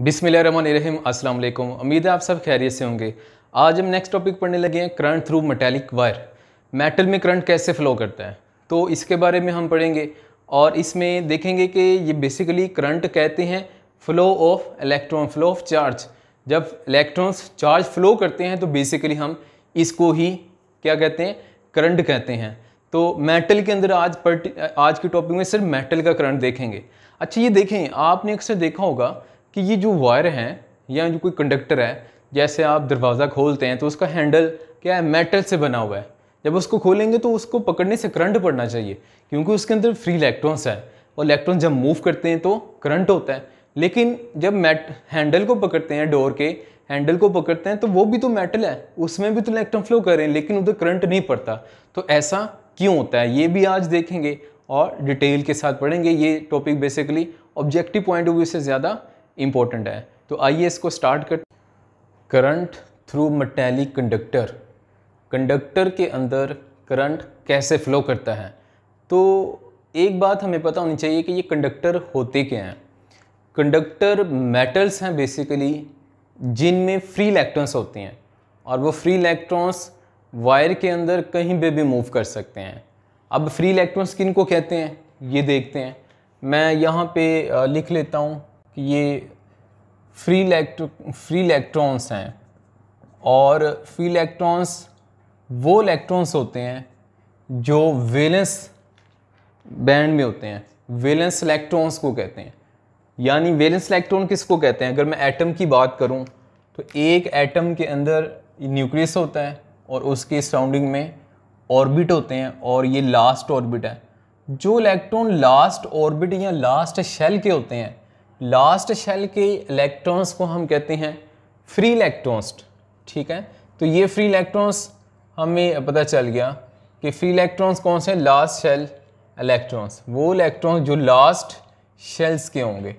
रहीम अस्सलाम वालेकुम उम्मीद है आप सब खैरियत से होंगे आज हम नेक्स्ट टॉपिक पढ़ने लगे हैं current through metallic wire metal में करंट कैसे फ़्लो करता है तो इसके बारे में हम पढ़ेंगे और इसमें देखेंगे कि ये बेसिकली करंट कहते हैं flow of electron flow of charge जब इलेक्ट्रॉन्स चार्ज फ्लो करते हैं तो बेसिकली हम इसको ही क्या कहते हैं करंट कहते हैं तो मेटल के अंदर आज पर्ट आज के टॉपिक में सिर्फ मेटल का करंट देखेंगे अच्छा ये देखें आपने अक्सर देखा होगा कि ये जो वायर हैं या जो कोई कंडक्टर है जैसे आप दरवाज़ा खोलते हैं तो उसका हैंडल क्या है मेटल से बना हुआ है जब उसको खोलेंगे तो उसको पकड़ने से करंट पड़ना चाहिए क्योंकि उसके अंदर फ्री इलेक्ट्रॉन्स है और इलेक्ट्रॉन जब मूव करते हैं तो करंट होता है लेकिन जब मैट हैंडल को पकड़ते हैं डोर के हैंडल को पकड़ते हैं तो वो भी तो मेटल है उसमें भी तो इलेक्ट्रॉन फ्लो कर रहे हैं लेकिन उधर करंट नहीं पड़ता तो ऐसा क्यों होता है ये भी आज देखेंगे और डिटेल के साथ पढ़ेंगे ये topic basically objective point of view से ज़्यादा इम्पोर्टेंट है तो आइए इसको स्टार्ट कर current through metallic conductor conductor के अंदर करंट कैसे फ्लो करता है तो एक बात हमें पता होनी चाहिए कि ये कंडक्टर होते क्या हैं कंडक्टर मेटल्स हैं बेसिकली जिनमें फ्री इलेक्ट्रॉन्स होते हैं और वो फ्री इलेक्ट्रॉन्स वायर के अंदर कहीं पे भी मूव कर सकते हैं अब फ्री इलेक्ट्रॉन्स किन को कहते हैं ये देखते हैं मैं यहाँ पे लिख लेता हूँ कि ये फ्री इलेक्ट्रो फ्री इलेक्ट्रॉन्स हैं और फ्री इलेक्ट्रॉन्स वो इलेक्ट्रॉन्स होते हैं जो वेलेंस बैंड में होते हैं वेलेंस इलेक्ट्रॉन्स को कहते हैं यानी वेलेंस इलेक्ट्रॉन किसको कहते हैं अगर मैं एटम की बात करूं तो एक एटम के अंदर न्यूक्लियस होता है और उसके सराउंडिंग में ऑर्बिट होते हैं और ये लास्ट ऑर्बिट है जो इलेक्ट्रॉन लास्ट ऑर्बिट या लास्ट शेल के होते हैं लास्ट शेल के इलेक्ट्रॉन्स को हम कहते हैं फ्री इलेक्ट्रॉन्स ठीक है तो ये फ्री इलेक्ट्रॉन्स हमें पता चल गया कि फ्री इलेक्ट्रॉन्स कौन से लास्ट शेल इलेक्ट्रॉन्स वो इलेक्ट्रॉन्स जो लास्ट शेल्स के होंगे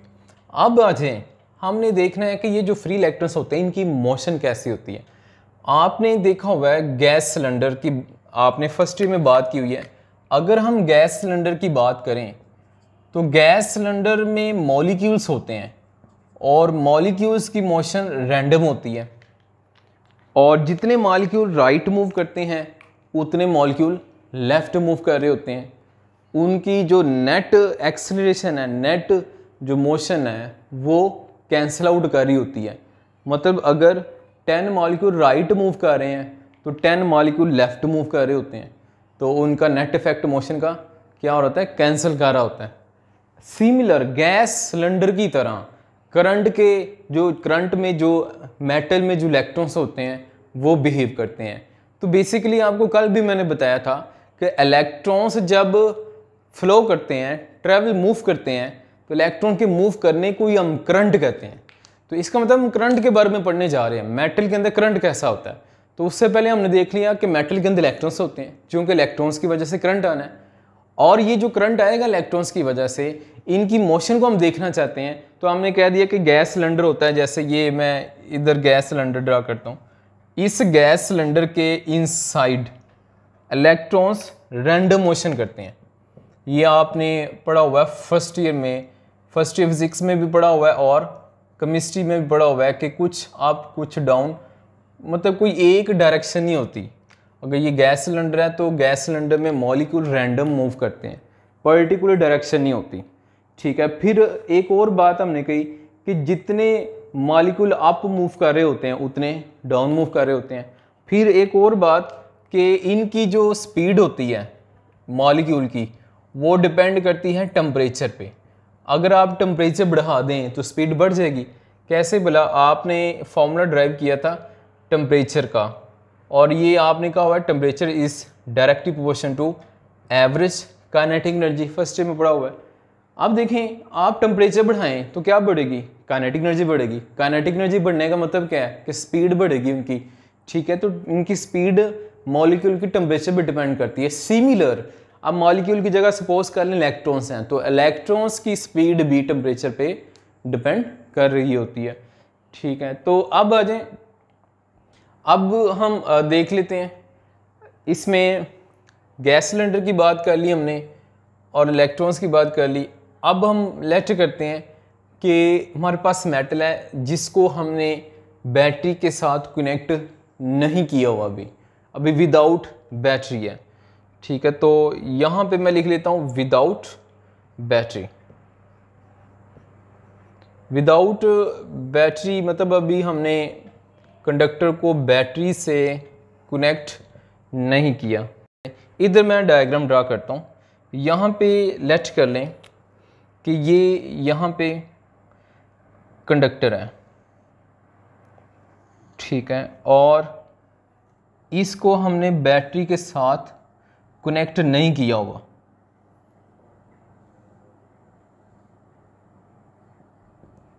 अब आ जाए हमने देखना है कि ये जो फ्री इलेक्ट्रॉन्स होते हैं इनकी मोशन कैसी होती है आपने देखा हुआ है गैस सिलेंडर की आपने फर्स्ट ईयर में बात की हुई है अगर हम गैस सिलेंडर की बात करें तो गैस सिलेंडर में मॉलिक्यूल्स होते हैं और मॉलिक्यूल्स की मोशन रैंडम होती है और जितने मॉलिक्यूल राइट मूव करते हैं उतने मॉलिक्यूल लेफ़्ट मूव कर रहे होते हैं उनकी जो नेट एक्सलेशन है नेट जो मोशन है वो कैंसिल आउट कर रही होती है मतलब अगर टेन मॉलिक्यूल राइट मूव कर रहे हैं तो टेन मॉलिक्यूल लेफ़्ट मूव कर रहे होते हैं तो उनका नेट इफेक्ट मोशन का क्या हो रहा है कैंसिल कर रहा होता है सिमिलर गैस सिलेंडर की तरह करंट के जो करंट में जो मेटल में जो इलेक्ट्रॉन्स होते हैं वो बिहेव करते हैं तो बेसिकली आपको कल भी मैंने बताया था कि इलेक्ट्रॉन्स जब फ्लो करते हैं ट्रेवल मूव करते हैं तो इलेक्ट्रॉन के मूव करने को ही हम करंट कहते हैं तो इसका मतलब हम करंट के बारे में पढ़ने जा रहे हैं मेटल के अंदर करंट कैसा होता है तो उससे पहले हमने देख लिया कि मेटल के अंदर इलेक्ट्रॉन्स होते हैं क्योंकि इलेक्ट्रॉन्स की वजह से करंट आना है और ये जो करंट आएगा इलेक्ट्रॉन्स की वजह से इनकी मोशन को हम देखना चाहते हैं तो हमने कह दिया कि गैस सिलेंडर होता है जैसे ये मैं इधर गैस सिलेंडर ड्रा करता हूँ इस गैस सिलेंडर के इनसाइड इलेक्ट्रॉन्स रैंडम मोशन करते हैं ये आपने पढ़ा हुआ है फर्स्ट ईयर में फर्स्ट ईयर फिज़िक्स में भी पढ़ा हुआ है और केमिस्ट्री में भी पढ़ा हुआ है कि कुछ आप कुछ डाउन मतलब कोई एक डायरेक्शन नहीं होती अगर ये गैस सिलेंडर है तो गैस सिलेंडर में मॉलिक्यूल रैंडम मूव करते हैं पर्टिकुलर डायरेक्शन नहीं होती ठीक है फिर एक और बात हमने कही कि जितने मॉलिक्यूल अप मूव कर रहे होते हैं उतने डाउन मूव कर रहे होते हैं फिर एक और बात कि इनकी जो स्पीड होती है मॉलिक्यूल की वो डिपेंड करती है टम्परेचर पर अगर आप टम्परेचर बढ़ा दें तो स्पीड बढ़ जाएगी कैसे बोला आपने फॉर्मूला ड्राइव किया था टम्परेचर का और ये आपने कहा हुआ है temperature is directly proportion to average kinetic energy first में पड़ा हुआ है अब देखें आप टेम्परेचर बढ़ाएं तो क्या बढ़ेगी काइनेटिक एनर्जी बढ़ेगी काइनेटिक एनर्जी बढ़ने का मतलब क्या है कि स्पीड बढ़ेगी उनकी ठीक है तो उनकी स्पीड मॉलिक्यूल की टेम्परेचर पर डिपेंड करती है सिमिलर अब मॉलिक्यूल की जगह सपोज कर लें इलेक्ट्रॉन्स हैं तो इलेक्ट्रॉन्स की स्पीड भी टेम्परेचर पे डिपेंड कर रही होती है ठीक है तो अब आ जाए अब हम देख लेते हैं इसमें गैस सिलेंडर की बात कर ली हमने और इलेक्ट्रॉन्स की बात कर ली अब हम लेट करते हैं कि हमारे पास मेटल है जिसको हमने बैटरी के साथ कनेक्ट नहीं किया हुआ अभी अभी विदाउट बैटरी है ठीक है तो यहाँ पे मैं लिख लेता हूँ विदाउट बैटरी विदाउट बैटरी मतलब अभी हमने कंडक्टर को बैटरी से कनेक्ट नहीं किया इधर मैं डायग्राम ड्रा करता हूँ यहाँ पे लेट कर लें कि ये यहाँ पे कंडक्टर है ठीक है और इसको हमने बैटरी के साथ कनेक्ट नहीं किया हुआ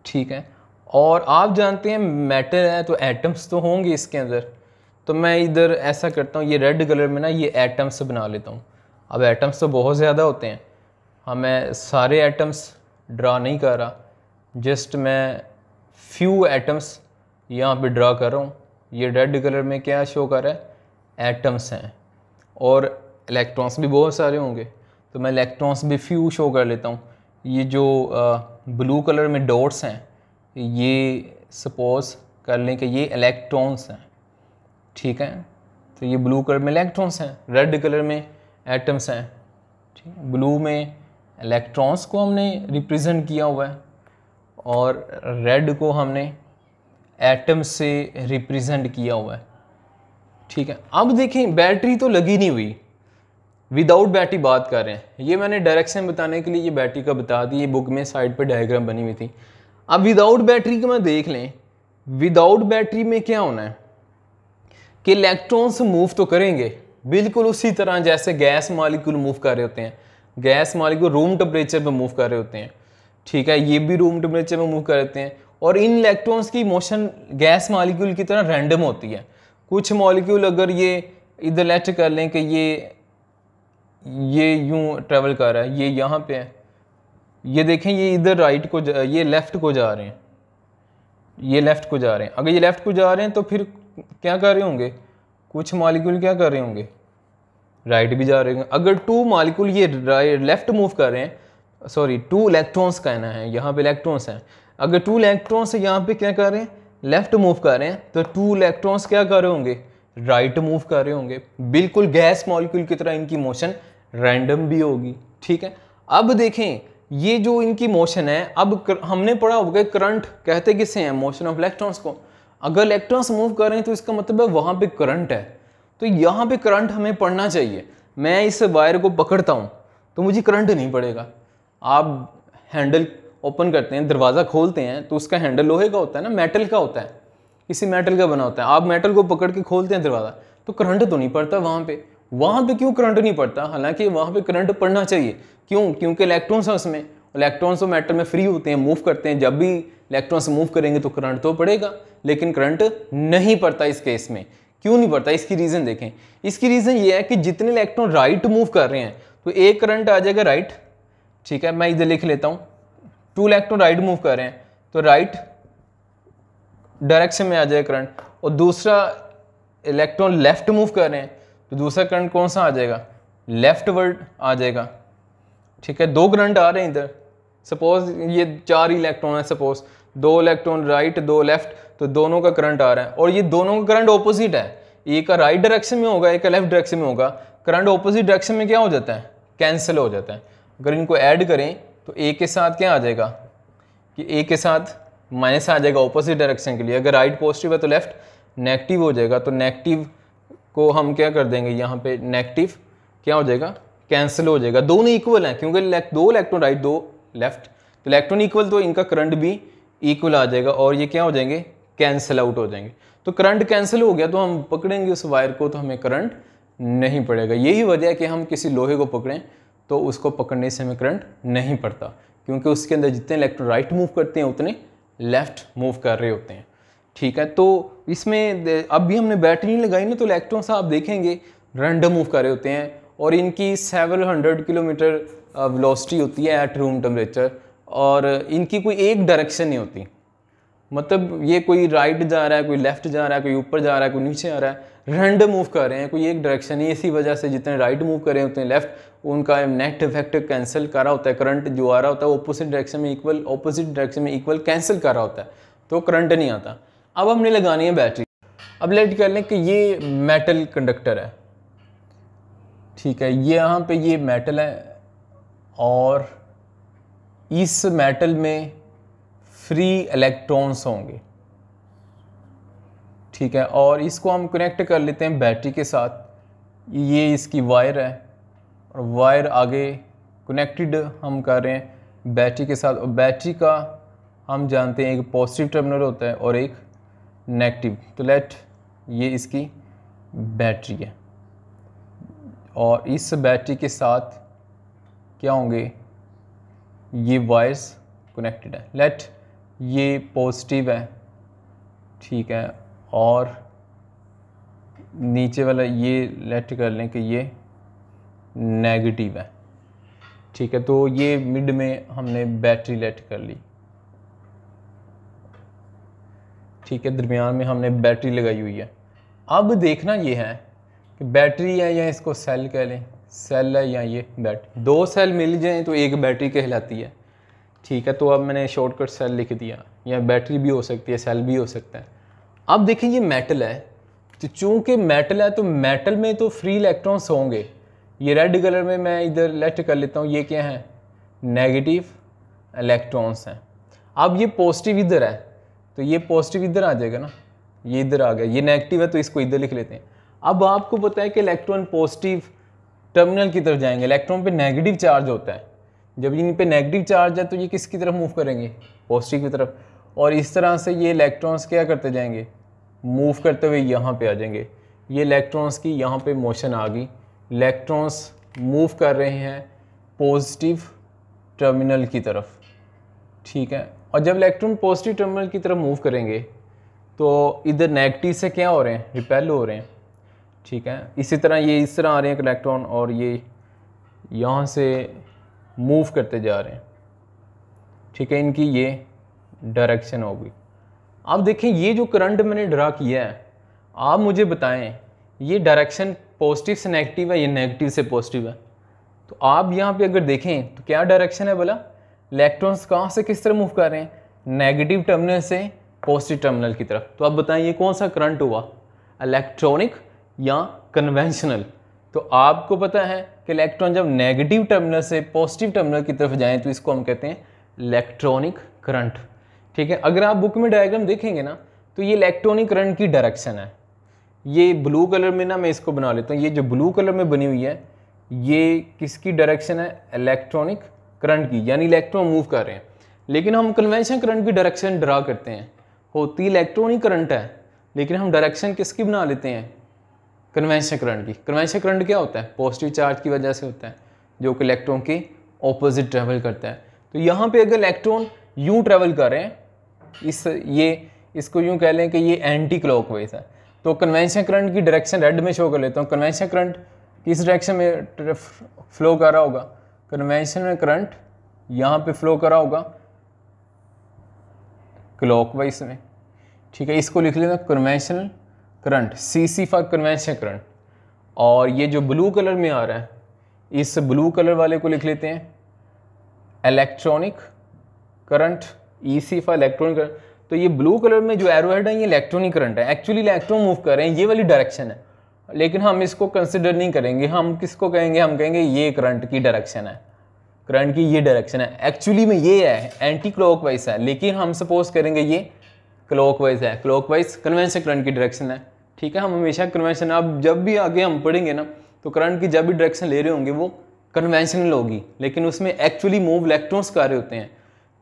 ठीक है और आप जानते हैं मैटर है तो एटम्स तो होंगे इसके अंदर तो मैं इधर ऐसा करता हूँ ये रेड कलर में ना ये एटम्स बना लेता हूँ अब एटम्स तो बहुत ज़्यादा होते हैं हाँ मैं सारे एटम्स ड्रा नहीं कर रहा जस्ट मैं फ्यू एटम्स यहाँ पे ड्रा कर रहा हूँ ये रेड कलर में क्या शो कर रहा है एटम्स हैं और इलेक्ट्रॉन्स भी बहुत सारे होंगे तो मैं इलेक्ट्रॉन्स भी फ्यू शो कर लेता हूँ ये जो ब्लू कलर में डॉट्स हैं ये सपोज कर लें कि ये इलेक्ट्रॉन्स हैं ठीक है तो ये ब्लू कलर में इलेक्ट्रॉन्स हैं रेड कलर में एटम्स हैं ठीक है ब्लू में इलेक्ट्रॉन्स को हमने रिप्रेजेंट किया हुआ है और रेड को हमने एटम से रिप्रेजेंट किया हुआ है ठीक है अब देखें बैटरी तो लगी नहीं हुई विदाउट बैटरी बात कर रहे हैं ये मैंने डायरेक्शन बताने के लिए ये बैटरी का बता दी ये बुक में साइड पर डायग्राम बनी हुई थी अब विदाउट बैटरी को मैं देख लें विदाउट बैटरी में क्या होना है कि इलेक्ट्रॉन्स मूव तो करेंगे बिल्कुल उसी तरह जैसे गैस मालिक्यूल मूव कर रहे होते हैं गैस मालिक्यूल रूम टेम्परेचर पे मूव कर रहे होते हैं ठीक है ये भी रूम टेम्परेचर में मूव कर रहे हैं और इन इलेक्ट्रॉन्स की मोशन गैस मालिक्यूल की तरह रैंडम होती है कुछ मालिक्यूल अगर ये इधर लेट कर लें कि ये ये यूँ ट्रेवल कर रहा है ये यहाँ पर है ये देखें ये इधर राइट को जा ये लेफ़्ट को जा रहे हैं ये लेफ़्ट को जा रहे हैं अगर ये लेफ़्ट को जा रहे हैं तो फिर क्या कर रहे होंगे कुछ मालिक्यूल क्या कर रहे होंगे राइट भी जा रहे होंगे अगर टू मालिक्यूल ये लेफ़्ट मूव कर रहे हैं सॉरी टू इलेक्ट्रॉन्स कहना है यहाँ पे इलेक्ट्रॉन्स हैं अगर टू इलेक्ट्रॉन्स यहाँ पे क्या कर रहे हैं लेफ़्ट मूव कर रहे हैं तो टू इलेक्ट्रॉन्स क्या कर रहे होंगे राइट मूव कर रहे होंगे बिल्कुल गैस मॉलिक्यूल की तरह इनकी मोशन रैंडम भी होगी ठीक है अब देखें ये जो इनकी मोशन है अब कर, हमने पढ़ा होगा करंट कहते किसे हैं मोशन ऑफ इलेक्ट्रॉन्स को अगर इलेक्ट्रॉन्स मूव कर रहे हैं तो इसका मतलब है वहाँ पे करंट है तो यहाँ पे करंट हमें पढ़ना चाहिए मैं इस वायर को पकड़ता हूँ तो मुझे करंट नहीं पड़ेगा आप हैंडल ओपन करते हैं दरवाज़ा खोलते हैं तो उसका हैंडल लोहे का होता है ना मेटल का होता है किसी मेटल का बना होता है आप मेटल को पकड़ के खोलते हैं दरवाज़ा तो करंट तो नहीं पड़ता वहाँ पर वहाँ पे क्यों करंट नहीं पड़ता हालांकि वहाँ पे करंट पड़ना चाहिए क्यों क्योंकि इलेक्ट्रॉन्स हैं उसमें इलेक्ट्रॉन्स तो मैटर में फ्री होते हैं मूव करते हैं जब भी इलेक्ट्रॉन्स मूव करेंगे तो करंट तो पड़ेगा लेकिन करंट नहीं पड़ता इस केस में क्यों नहीं पड़ता इसकी रीज़न देखें इसकी रीज़न ये है कि जितने इलेक्ट्रॉन राइट मूव कर रहे हैं तो एक करंट आ जाएगा राइट ठीक है मैं इधर लिख लेता हूँ टू इलेक्ट्रॉन राइट मूव कर रहे हैं तो राइट डायरेक्शन में आ जाएगा करंट और दूसरा इलेक्ट्रॉन लेफ्ट मूव कर रहे हैं तो दूसरा करंट कौन सा आ जाएगा लेफ्ट वर्ड आ जाएगा ठीक है दो करंट आ रहे हैं इधर सपोज ये चार इलेक्ट्रॉन है सपोज दो इलेक्ट्रॉन राइट दो लेफ्ट तो दोनों का करंट आ रहा है और ये दोनों का करंट ऑपोजिट है एक का राइट डायरेक्शन में होगा एक का लेफ्ट डायरेक्शन में होगा करंट ऑपोजिट डायरेक्शन में क्या हो जाता है कैंसिल हो जाता है अगर इनको ऐड करें तो ए के साथ क्या आ जाएगा कि ए के साथ माइनस आ जाएगा ऑपोजिट डायरेक्शन के लिए अगर राइट पॉजिटिव है तो लेफ्ट नेगेटिव हो जाएगा तो नेगेटिव को हम क्या कर देंगे यहाँ पे नेगेटिव क्या हो जाएगा कैंसिल हो जाएगा दोनों इक्वल हैं क्योंकि दो इलेक्ट्रॉन राइट दो लेफ्ट तो इलेक्ट्रॉन इक्वल तो इनका करंट भी इक्वल आ जाएगा और ये क्या हो जाएंगे कैंसिल आउट हो जाएंगे तो करंट कैंसिल हो गया तो हम पकड़ेंगे उस वायर को तो हमें करंट नहीं पड़ेगा यही वजह है कि हम किसी लोहे को पकड़ें तो उसको पकड़ने से हमें करंट नहीं पड़ता क्योंकि उसके अंदर जितने इलेक्ट्रॉन राइट मूव करते हैं उतने लेफ्ट मूव कर रहे होते हैं ठीक है तो इसमें अब भी हमने बैटरी नहीं लगाई ना तो इलेक्ट्रॉन साहब देखेंगे रैंडम मूव कर रहे होते हैं और इनकी सेवल हंड्रेड किलोमीटर वेलोसिटी होती है एट रूम टेम्परेचर और इनकी कोई एक डायरेक्शन नहीं होती मतलब ये कोई राइट जा रहा है कोई लेफ्ट जा रहा है कोई ऊपर जा रहा है कोई नीचे आ रहा है रैंडम मूव कर रहे हैं कोई एक डायरेक्शन नहीं इसी वजह से जितने राइट मूव कर रहे हैं उतने लेफ्ट उनका नेट इफेक्ट कैंसिल कर रहा होता है करंट जो आ रहा होता है ऑपोजिट डायरेक्शन में इक्वल ऑपोजिट डायरेक्शन में इक्वल कैंसिल कर रहा होता है तो करंट नहीं आता अब हमने लगानी है बैटरी अब लेट कर लें कि ये मेटल कंडक्टर है ठीक है ये यहाँ पे ये मेटल है और इस मेटल में फ्री इलेक्ट्रॉन्स होंगे ठीक है और इसको हम कनेक्ट कर लेते हैं बैटरी के साथ ये इसकी वायर है और वायर आगे कनेक्टेड हम कर रहे हैं बैटरी के साथ और बैटरी का हम जानते हैं एक पॉजिटिव टर्मिनल होता है और एक नेगेटिव तो लेट ये इसकी बैटरी है और इस बैटरी के साथ क्या होंगे ये वायर्स कनेक्टेड है लेट ये पॉजिटिव है ठीक है और नीचे वाला ये लेट कर लें कि ये नेगेटिव है ठीक है तो ये मिड में हमने बैटरी लेट कर ली ठीक है दरमियान में हमने बैटरी लगाई हुई है अब देखना ये है कि बैटरी है या इसको सेल कह लें सेल है या ये बैटरी दो सेल मिल जाएँ तो एक बैटरी कहलाती है ठीक है तो अब मैंने शॉर्टकट सेल लिख दिया या बैटरी भी हो सकती है सेल भी हो सकता है अब देखें ये मेटल है तो चूँकि मेटल है तो मेटल में तो फ्री इलेक्ट्रॉन्स होंगे ये रेड कलर में मैं इधर लेफ्ट कर लेता हूँ ये क्या है नेगेटिव इलेक्ट्रॉन्स हैं अब ये पॉजिटिव इधर है तो ये पॉजिटिव इधर आ जाएगा ना ये इधर आ गया ये नेगेटिव है तो इसको इधर लिख लेते हैं अब आपको पता है कि इलेक्ट्रॉन पॉजिटिव टर्मिनल की तरफ जाएंगे इलेक्ट्रॉन पे नेगेटिव चार्ज होता है जब इन पे नेगेटिव चार्ज है तो ये किसकी तरफ मूव करेंगे पॉजिटिव की तरफ और इस तरह से ये इलेक्ट्रॉन्स क्या करते जाएंगे मूव करते हुए यहाँ पर आ जाएंगे ये इलेक्ट्रॉन्स की यहाँ पर मोशन आ गई इलेक्ट्रॉन्स मूव कर रहे हैं पॉजिटिव टर्मिनल की तरफ ठीक है और जब इलेक्ट्रॉन पॉजिटिव टर्मिनल की तरफ मूव करेंगे तो इधर नेगेटिव से क्या हो रहे हैं रिपेल हो रहे हैं ठीक है इसी तरह ये इस तरह आ रहे हैं इलेक्ट्रॉन और ये यहाँ से मूव करते जा रहे हैं ठीक है इनकी ये डायरेक्शन होगी आप देखें ये जो करंट मैंने ड्रा किया है आप मुझे बताएं ये डायरेक्शन पॉजिटिव से नेगेटिव है ये नेगेटिव से पॉजिटिव है तो आप यहाँ पे अगर देखें तो क्या डायरेक्शन है भला इलेक्ट्रॉन्स कहाँ से किस तरह मूव कर रहे हैं नेगेटिव टर्मिनल से पॉजिटिव टर्मिनल की तरफ तो आप बताइए कौन सा करंट हुआ इलेक्ट्रॉनिक या कन्वेंशनल तो आपको पता है कि इलेक्ट्रॉन जब नेगेटिव टर्मिनल से पॉजिटिव टर्मिनल की तरफ जाएँ तो इसको हम कहते हैं इलेक्ट्रॉनिक करंट ठीक है अगर आप बुक में डायग्राम देखेंगे ना तो ये इलेक्ट्रॉनिक करंट की डायरेक्शन है ये ब्लू कलर में ना मैं इसको बना लेता हूँ ये जो ब्लू कलर में बनी हुई है ये किसकी डायरेक्शन है इलेक्ट्रॉनिक करंट की यानी इलेक्ट्रॉन मूव कर रहे हैं लेकिन हम कन्वेंशन करंट की डायरेक्शन ड्रा करते हैं होती इलेक्ट्रॉन ही करंट है लेकिन हम डायरेक्शन किसकी बना लेते हैं कन्वेंशन करंट की कन्वेंशन करंट क्या होता है पॉजिटिव चार्ज की वजह से होता है जो कि इलेक्ट्रॉन के ऑपोजिट ट्रैवल करता है तो यहाँ पे अगर इलेक्ट्रॉन यूँ ट्रैवल कर रहे हैं इस ये इसको यूँ कह लें कि ये एंटी क्लॉक वेज है तो कन्वेंशन करंट की डायरेक्शन रेड में शो कर लेता हूँ कन्वेंशन करंट किस डायरेक्शन में फ्लो कर रहा होगा कन्वेंशन में करंट यहाँ पे फ्लो करा होगा क्लॉक वाइज में ठीक है इसको लिख लेना conventional current C C for conventional current और ये जो ब्लू कलर में आ रहा है इस ब्लू कलर वाले को लिख लेते हैं electronic current E C for electronic current तो ये ब्लू कलर में जो एरोड है ये इलेक्ट्रॉनिक करंट है एक्चुअली इलेक्ट्रॉन मूव कर रहे हैं ये वाली डायरेक्शन है लेकिन हम इसको कंसिडर नहीं करेंगे हम किसको कहेंगे हम कहेंगे ये करंट की डायरेक्शन है करंट की ये डायरेक्शन है एक्चुअली में ये है एंटी क्लॉक है लेकिन हम सपोज करेंगे ये क्लॉक है वाइज कन्वेंशन करंट की डायरेक्शन है ठीक है हम हमेशा कन्वेंशन अब जब भी आगे हम पढ़ेंगे ना तो करंट की जब भी डायरेक्शन ले रहे होंगे वो कन्वेंशनल होगी लेकिन उसमें एक्चुअली मूव इलेक्ट्रॉन्स कर रहे होते हैं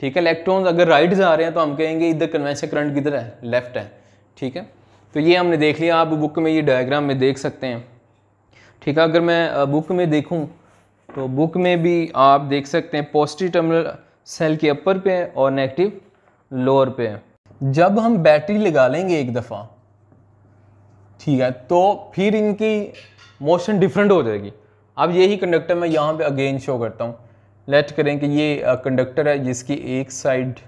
ठीक है इलेक्ट्रॉन्स अगर राइट जा रहे हैं तो हम कहेंगे इधर कन्वेंशन करंट किधर है लेफ्ट है ठीक है तो ये हमने देख लिया आप बुक में ये डायग्राम में देख सकते हैं ठीक है अगर मैं बुक में देखूँ तो बुक में भी आप देख सकते हैं पॉजिटिव टर्मिनल सेल के अपर पे और नेगेटिव लोअर पे जब हम बैटरी लगा लेंगे एक दफ़ा ठीक है तो फिर इनकी मोशन डिफरेंट हो जाएगी अब यही कंडक्टर मैं यहाँ पे अगेन शो करता हूँ लेट करें कि ये कंडक्टर है जिसकी एक साइड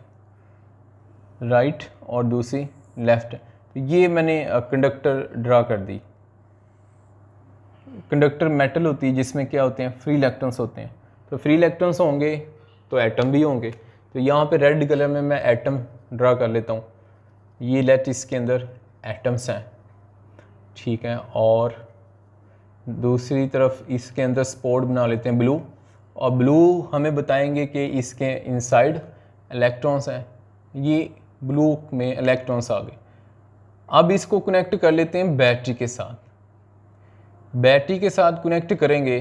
राइट और दूसरी लेफ़्ट है तो ये मैंने कंडक्टर ड्रा कर दी कंडक्टर मेटल होती है जिसमें क्या होते हैं फ्री इलेक्ट्रॉन्स होते हैं तो फ्री इलेक्ट्रॉन्स होंगे तो एटम भी होंगे तो यहाँ पे रेड कलर में मैं एटम ड्रा कर लेता हूँ ये लेट इसके अंदर एटम्स हैं ठीक है और दूसरी तरफ इसके अंदर स्पोर्ट बना लेते हैं ब्लू और ब्लू हमें बताएंगे कि इसके इनसाइड इलेक्ट्रॉन्स हैं ये ब्लू में इलेक्ट्रॉन्स आ गए अब इसको कनेक्ट कर लेते हैं बैटरी के साथ बैटरी के साथ कनेक्ट करेंगे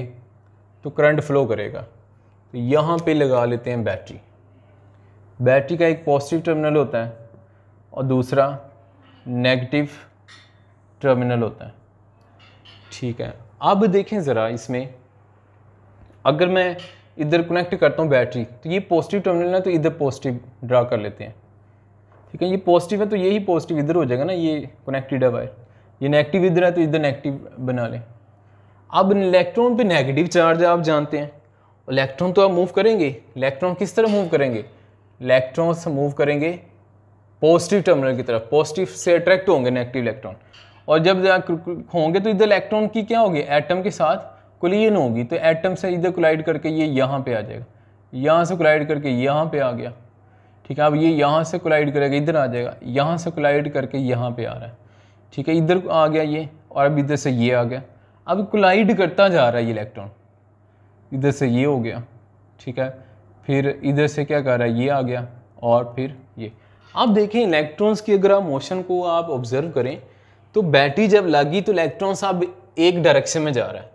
तो करंट फ्लो करेगा तो यहाँ पे लगा लेते हैं बैटरी बैटरी का एक पॉजिटिव टर्मिनल होता है और दूसरा नेगेटिव टर्मिनल होता है ठीक है अब देखें ज़रा इसमें अगर मैं इधर कनेक्ट करता हूँ बैटरी तो ये पॉजिटिव टर्मिनल है तो इधर पॉजिटिव ड्रा कर लेते हैं ठीक है ये पॉजिटिव है तो ये ही पॉजिटिव इधर हो जाएगा ना ये कनेक्टेड है वायर ये नेगेटिव इधर है तो इधर नेगेटिव बना लें अब इलेक्ट्रॉन पे नेगेटिव चार्ज आप जानते हैं इलेक्ट्रॉन तो आप मूव करेंगे इलेक्ट्रॉन किस तरह मूव करेंगे इलेक्ट्रॉन्स मूव करेंगे पॉजिटिव टर्मिनल की तरफ पॉजिटिव से अट्रैक्ट होंगे नेगेटिव इलेक्ट्रॉन और जब होंगे तो इधर इलेक्ट्रॉन की क्या होगी एटम के साथ कोलिजन होगी तो एटम से इधर कोलाइड करके ये यहाँ पे आ जाएगा यहाँ से कोलाइड करके यहाँ पे आ गया ठीक है अब ये यहाँ से कोलाइड करेगा इधर आ जाएगा यहाँ से कोलाइड करके यहाँ पे आ रहा है ठीक है इधर आ गया ये और अब इधर से ये आ गया अब कोलाइड करता जा रहा है ये इलेक्ट्रॉन इधर से ये हो गया ठीक है फिर इधर से क्या कर रहा है ये आ गया और फिर ये आप देखें इलेक्ट्रॉन्स की अगर आप मोशन को आप ऑब्जर्व करें तो बैटरी जब लगी तो इलेक्ट्रॉन्स अब एक डायरेक्शन में जा रहा है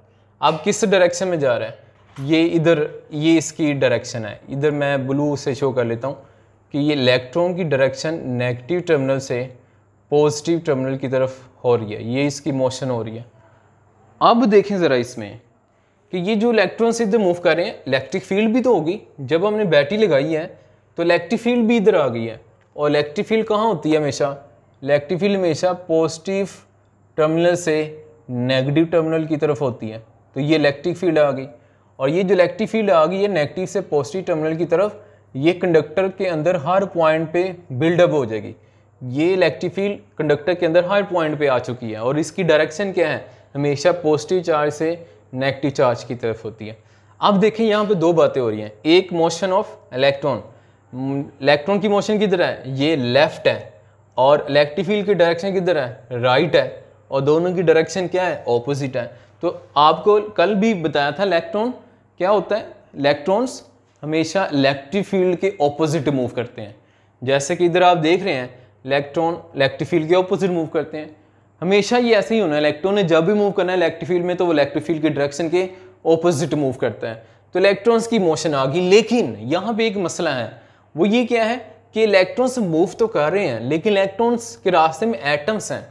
अब किस डायरेक्शन में जा रहा है ये इधर ये इसकी डायरेक्शन है इधर मैं ब्लू से शो कर लेता हूँ कि ये इलेक्ट्रॉन की डायरेक्शन नेगेटिव टर्मिनल से पॉजिटिव टर्मिनल की तरफ हो रही है ये इसकी मोशन हो रही है अब देखें ज़रा इसमें कि ये जो इलेक्ट्रॉन से इधर मूव कर रहे हैं इलेक्ट्रिक फील्ड भी तो होगी जब हमने बैटरी लगाई है तो इलेक्ट्रिक फील्ड भी इधर आ गई है और इलेक्ट्रिक फील्ड कहाँ होती है हमेशा इलेक्ट्रिक फील्ड हमेशा पॉजिटिव टर्मिनल से नेगेटिव टर्मिनल की तरफ होती है तो ये इलेक्ट्रिक फील्ड आ गई और ये जो इलेक्ट्रिक फील्ड आ गई है नेगेटिव से पॉजिटिव टर्मिनल की तरफ ये कंडक्टर के अंदर हर पॉइंट पे बिल्डअप हो जाएगी ये इलेक्ट्रिफील कंडक्टर के अंदर हर पॉइंट पे आ चुकी है और इसकी डायरेक्शन क्या है हमेशा पॉजिटिव चार्ज से नेगेटिव चार्ज की तरफ होती है अब देखें यहाँ पे दो बातें हो रही हैं एक मोशन ऑफ इलेक्ट्रॉन इलेक्ट्रॉन की मोशन किधर है ये लेफ्ट है और फील्ड की डायरेक्शन किधर है राइट है और दोनों की डायरेक्शन क्या है ऑपोजिट है तो आपको कल भी बताया था इलेक्ट्रॉन क्या होता है इलेक्ट्रॉन्स हमेशा इलेक्ट्रिक फील्ड के ऑपोजिट मूव करते हैं जैसे कि इधर आप देख रहे हैं इलेक्ट्रॉन इलेक्ट्रिक फील्ड के ऑपोजिट मूव करते हैं हमेशा ये ऐसे ही होना है इलेक्ट्रॉन ने जब भी मूव करना है इलेक्ट्रिक फील्ड में तो वो इलेक्ट्रिक फील्ड के डायरेक्शन के ऑपोजिट मूव करता है तो इलेक्ट्रॉन्स की मोशन आ गई लेकिन यहाँ पे एक मसला है वो ये क्या है कि इलेक्ट्रॉन्स मूव तो कर रहे हैं लेकिन इलेक्ट्रॉन्स के रास्ते में एटम्स हैं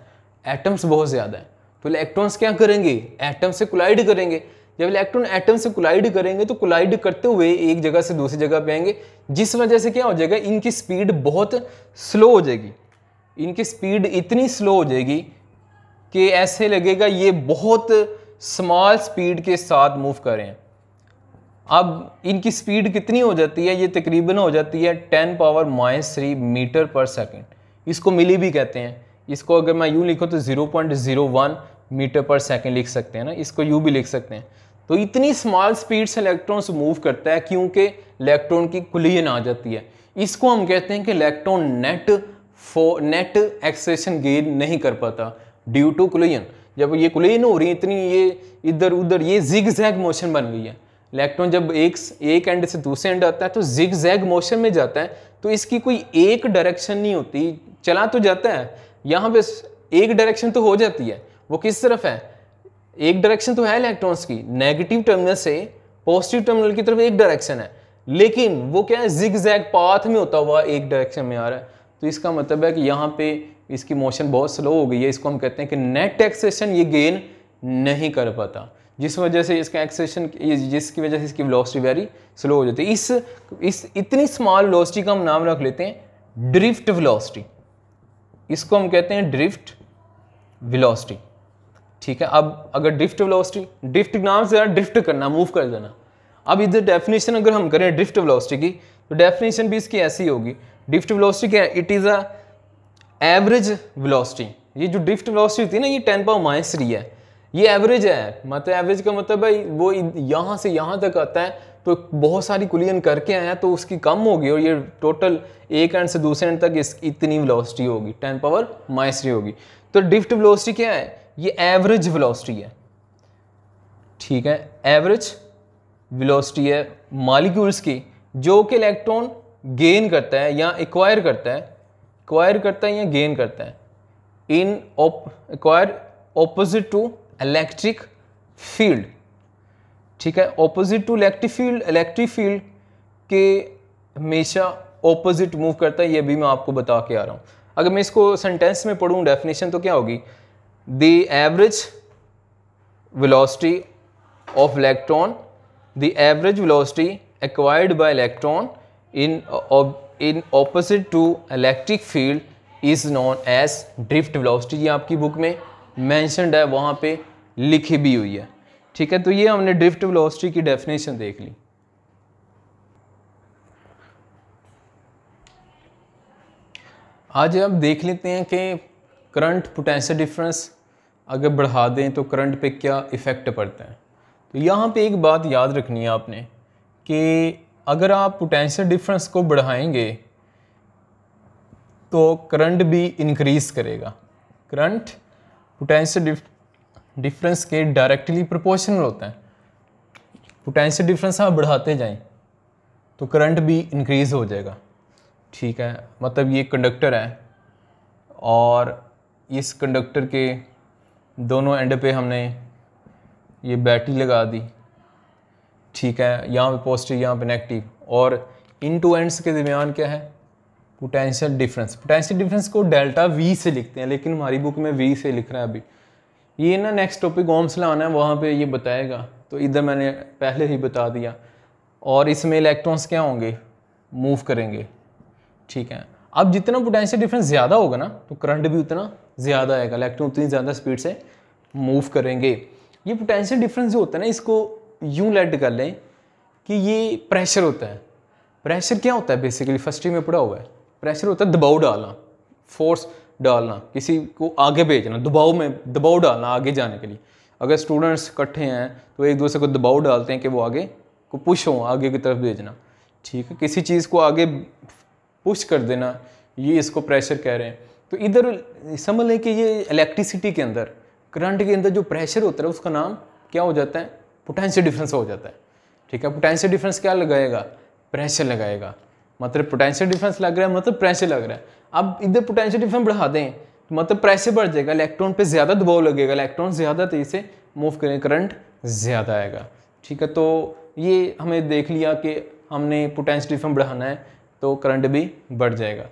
एटम्स बहुत ज़्यादा हैं तो इलेक्ट्रॉन्स क्या करेंगे एटम से कोलाइड करेंगे जब इलेक्ट्रॉन एटम से कोलाइड करेंगे तो कोलाइड करते हुए एक जगह से दूसरी जगह पे आएंगे जिस वजह से क्या हो जाएगा इनकी स्पीड बहुत स्लो हो जाएगी इनकी स्पीड इतनी स्लो हो जाएगी कि ऐसे लगेगा ये बहुत स्मॉल स्पीड के साथ मूव करें अब इनकी स्पीड कितनी हो जाती है ये तकरीबन हो जाती है ten power minus three metre per second इसको मिली भी कहते हैं इसको अगर मैं यूँ लिखूँ तो zero point zero one metre per second लिख सकते हैं ना इसको यू भी लिख सकते हैं तो इतनी स्मॉल स्पीड से इलेक्ट्रॉन्स मूव करता है क्योंकि इलेक्ट्रॉन की कुलियन आ जाती है इसको हम कहते हैं कि इलेक्ट्रॉन नेट फो नेट एक्सेशन गेन नहीं कर पाता ड्यू टू कुलियन जब ये कुलियन हो रही है इतनी ये इधर उधर ये जिग जैग मोशन बन गई है इलेक्ट्रॉन जब एक एक एंड से दूसरे एंड आता है तो जिग जैग मोशन में जाता है तो इसकी कोई एक डायरेक्शन नहीं होती चला तो जाता है यहाँ पे एक डायरेक्शन तो हो जाती है वो किस तरफ है एक डायरेक्शन तो है इलेक्ट्रॉन्स की नेगेटिव टर्मिनल से पॉजिटिव टर्मिनल की तरफ एक डायरेक्शन है लेकिन वो क्या है जिग जैग पाथ में होता हुआ एक डायरेक्शन में आ रहा है तो इसका मतलब है कि यहाँ पे इसकी मोशन बहुत स्लो हो गई है इसको हम कहते हैं कि नेट एक्सेशन ये गेन नहीं कर पाता जिस वजह से इसका एक्सेशन जिसकी वजह से इसकी वेलोसिटी वेरी स्लो हो जाती है इस इस इतनी स्मॉल वेलोसिटी का हम नाम रख लेते हैं ड्रिफ्ट वेलोसिटी इसको हम कहते हैं ड्रिफ्ट वेलोसिटी ठीक है अब अगर ड्रिफ्ट वेलोसिटी ड्रिफ्ट नाम से ड्रिफ्ट करना मूव कर देना अब इधर डेफिनेशन अगर हम करें ड्रिफ्ट वेलोसिटी की तो डेफिनेशन भी इसकी ऐसी होगी ड्रिफ्ट वेलोसिटी क्या है it is a average velocity ये जो ड्रिफ्ट वेलोसिटी थी ना ये टेन पावर माइनस थ्री है ये एवरेज है मतलब एवरेज का मतलब भाई वो यहाँ से यहाँ तक आता है तो बहुत सारी कुलियन करके आया तो उसकी कम होगी और ये टोटल एक एंड से दूसरे एंड तक इस इतनी वेलोसिटी होगी टेन पावर माइनस थ्री होगी तो ड्रिफ्ट वेलोसिटी क्या है ये एवरेज वेलोसिटी है ठीक है एवरेज वेलोसिटी है मालिक्यूल्स की जो कि इलेक्ट्रॉन गेन करता है या एक्वायर करता है एक्वायर करता है या गेन करता है in acquire opposite to electric field ठीक है opposite to electric field electric field के हमेशा ऑपोजिट मूव करता है ये भी मैं आपको बता के आ रहा हूँ अगर मैं इसको सेंटेंस में पढ़ूँ डेफिनेशन तो क्या होगी the average velocity of electron the average velocity acquired by electron in uh, in opposite to electric field is known as drift velocity ये आपकी book में mentioned है वहाँ पे लिखी भी हुई है ठीक है तो ये हमने drift velocity की definition देख ली आज हम देख लेते हैं कि करंट पोटेंशियल डिफरेंस अगर बढ़ा दें तो करंट पे क्या इफ़ेक्ट पड़ता है तो यहाँ पे एक बात याद रखनी है आपने कि अगर आप पोटेंशियल डिफरेंस को बढ़ाएंगे तो करंट भी इंक्रीज़ करेगा करंट पोटेंशियल डिफरेंस के डायरेक्टली प्रोपोर्शनल होता है पोटेंशियल डिफरेंस आप बढ़ाते जाएं तो करंट भी इंक्रीज़ हो जाएगा ठीक है मतलब ये कंडक्टर है और इस कंडक्टर के दोनों एंड पे हमने ये बैटरी लगा दी ठीक है यहाँ पे पॉजिटिव यहाँ पे नेगेटिव और इन टू एंड्स के दरमियान क्या है पोटेंशियल डिफरेंस पोटेंशियल डिफरेंस को डेल्टा वी से लिखते हैं लेकिन हमारी बुक में वी से लिख रहा है अभी ये ना नेक्स्ट टॉपिक ओम्स लाना है वहाँ पे ये बताएगा तो इधर मैंने पहले ही बता दिया और इसमें इलेक्ट्रॉन्स क्या होंगे मूव करेंगे ठीक है अब जितना पोटेंशियल डिफरेंस ज़्यादा होगा ना तो करंट भी उतना ज़्यादा आएगा इलेक्ट्रॉन उतनी ज़्यादा स्पीड से मूव करेंगे ये पोटेंशियल डिफरेंस जो होता है ना इसको यू लेट कर लें कि ये प्रेशर होता है प्रेशर क्या होता है बेसिकली फर्स्ट ईयर में पढ़ा हुआ है प्रेशर होता है दबाव डालना फोर्स डालना किसी को आगे भेजना दबाव में दबाव डालना आगे जाने के लिए अगर स्टूडेंट्स इकट्ठे हैं तो एक दूसरे को दबाव डालते हैं कि वो आगे को पुश हों आगे की तरफ भेजना ठीक है किसी चीज़ को आगे पुश कर देना ये इसको प्रेशर कह रहे हैं तो इधर समझ लें कि ये इलेक्ट्रिसिटी के अंदर करंट के अंदर जो प्रेशर होता है उसका नाम क्या हो जाता है पोटेंशियल डिफरेंस हो जाता है ठीक है पोटेंशियल डिफरेंस क्या लगाएगा प्रेशर लगाएगा मतलब पोटेंशियल डिफरेंस लग रहा है मतलब प्रेशर लग रहा है अब इधर पोटेंशियल डिफरेंस बढ़ा दें तो मतलब प्रेशर बढ़ जाएगा इलेक्ट्रॉन पे ज़्यादा दबाव लगेगा इलेक्ट्रॉन ज़्यादा तेज़ी से मूव करें करंट ज़्यादा आएगा ठीक है तो ये हमें देख लिया कि हमने पोटेंशियल डिफरेंस बढ़ाना है तो करंट भी बढ़ जाएगा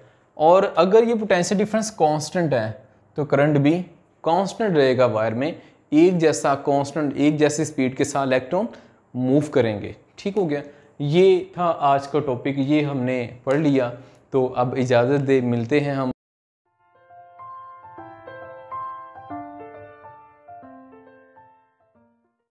और अगर ये पोटेंशियल डिफरेंस कांस्टेंट है तो करंट भी कांस्टेंट रहेगा वायर में एक जैसा कांस्टेंट एक जैसी स्पीड के साथ इलेक्ट्रॉन मूव करेंगे ठीक हो गया ये था आज का टॉपिक ये हमने पढ़ लिया तो अब इजाज़त दे मिलते हैं हम